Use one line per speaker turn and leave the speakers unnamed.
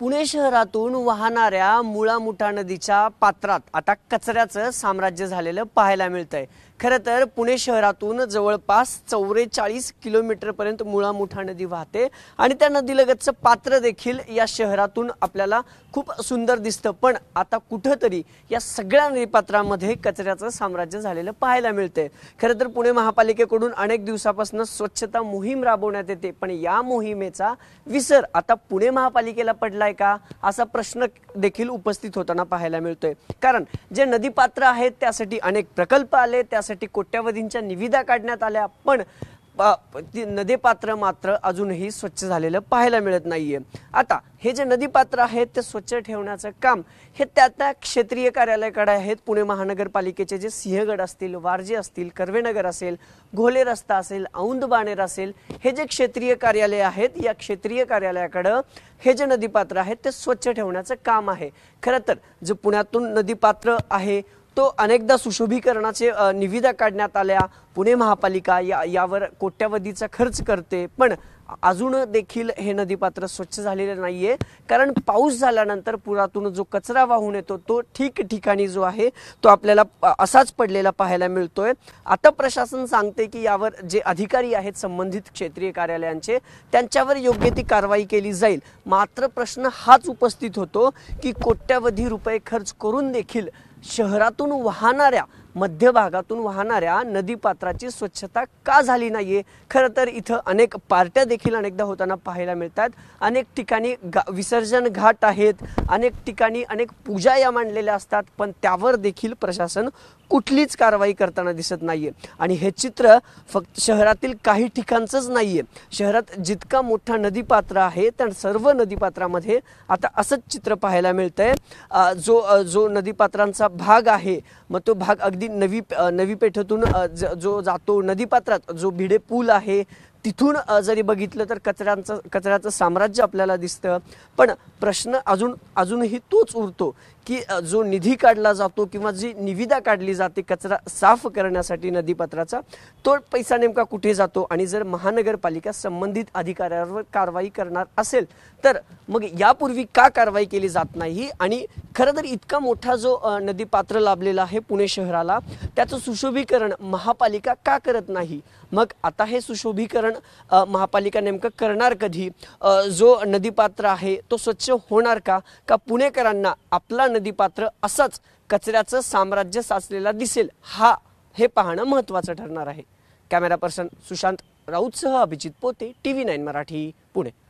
पुणे शहरातून वाहणाऱ्या मुळामुठा नदीच्या पात्रात आता कचऱ्याचं साम्राज्य झालेलं पाहायला मिळतंय खरं तर पुणे शहरातून जवळपास चौवेचाळीस किलोमीटरपर्यंत मुळा मुठा नदी वाहते आणि त्या नदीलगतचं पात्र देखील या शहरातून आपल्याला खूप सुंदर दिसतं पण आता कुठंतरी या सगळ्या नदीपात्रामध्ये कचऱ्याचं साम्राज्य झालेलं पाहायला मिळतंय खरं तर पुणे महापालिकेकडून अनेक दिवसापासून स्वच्छता मोहीम राबवण्यात येते पण या मोहिमेचा विसर आता पुणे महापालिकेला पडलाय का असा प्रश्न देखील उपस्थित होताना पाहायला मिळतोय कारण जे नदीपात्र आहेत त्यासाठी अनेक प्रकल्प आले त्यासाठी करण्यासाठी कोट्यावधींच्या निविदा काढण्यात आल्या पण नदीपात्र मात्र अजूनही स्वच्छ झालेलं पाहायला मिळत नाहीये आता हे जे नदीपात्र आहेत ते स्वच्छ ठेवण्याचं काम हे त्या त्या क्षेत्रीय कार्यालयाकडे आहेत पुणे महानगरपालिकेचे जे सिंहगड असतील वारजे असतील कर्वेनगर असेल घोले रस्ता असेल औंद बाणेर असेल हे जे क्षेत्रीय कार्यालय आहेत या क्षेत्रीय कार्यालयाकडं हे जे नदीपात्र आहेत ते स्वच्छ ठेवण्याचं काम आहे खरं तर जे पुण्यातून नदीपात्र आहे तो अनेकदा सुशोभीकरणाचे निविदा काढण्यात आल्या पुणे महापालिका या यावर कोट्यावधीचा खर्च करते पण अजून देखील हे नदीपात्र स्वच्छ झालेलं नाहीये कारण पाऊस झाल्यानंतर पुरातून जो कचरा वाहून येतो तो ठीक ठिकठिकाणी जो आहे तो आपल्याला असाच पडलेला पाहायला मिळतोय आता प्रशासन सांगते की यावर जे अधिकारी आहेत संबंधित क्षेत्रीय कार्यालयांचे त्यांच्यावर योग्य ती कारवाई केली जाईल मात्र प्रश्न हाच उपस्थित होतो की कोट्यावधी रुपये खर्च करून देखील शहरातून वाहणाऱ्या मध्य भागातून वाहणाऱ्या नदीपात्राची स्वच्छता का झाली नाहीये खरं तर इथं अनेक पार्ट्या देखील अनेकदा होताना पाहायला मिळतात अनेक ठिकाणी विसर्जन घाट आहेत अनेक ठिकाणी अनेक पूजा या मांडलेल्या असतात पण त्यावर देखील प्रशासन कुठलीच कारवाई करताना दिसत नाहीये आणि हे चित्र फक्त शहरातील काही ठिकाणचंच नाहीये शहरात जितका मोठा नदीपात्र आहे त्या सर्व नदीपात्रामध्ये आता असंच चित्र पाहायला मिळतंय जो जो नदीपात्रांचा भाग आहे मग तो भाग अगदी नदी नवी नवी पेठेतून जो जातो नदीपात्रात जो भिडे पूल आहे तिथून जरी बघितलं तर कचऱ्यांचं कचऱ्याचं साम्राज्य आपल्याला दिसतं पण प्रश्न अजून अजूनही तोच उरतो की जो निधी काढला जातो किंवा जी निविदा काढली जाते कचरा साफ करण्यासाठी नदीपात्राचा तो पैसा नेमका कुठे जातो आणि जर महानगरपालिका संबंधित अधिकाऱ्यावर कारवाई करणार असेल तर मग यापूर्वी का कारवाई केली जात नाही आणि खरं तर इतका मोठा जो नदीपात्र लाभलेला आहे पुणे शहराला त्याचं सुशोभीकरण महापालिका का करत नाही मग आता हे सुशोभीकरण महापालिका नेमकं करणार कधी जो नदीपात्र आहे तो स्वच्छ होणार का का पुणेकरांना आपला नदीपात्र असंच कचऱ्याचं साम्राज्य साचलेला दिसेल हा हे पाहणं महत्वाचं ठरणार आहे कॅमेरा पर्सन सुशांत राऊतसह Abhijit Pote T V nine Marathi Pune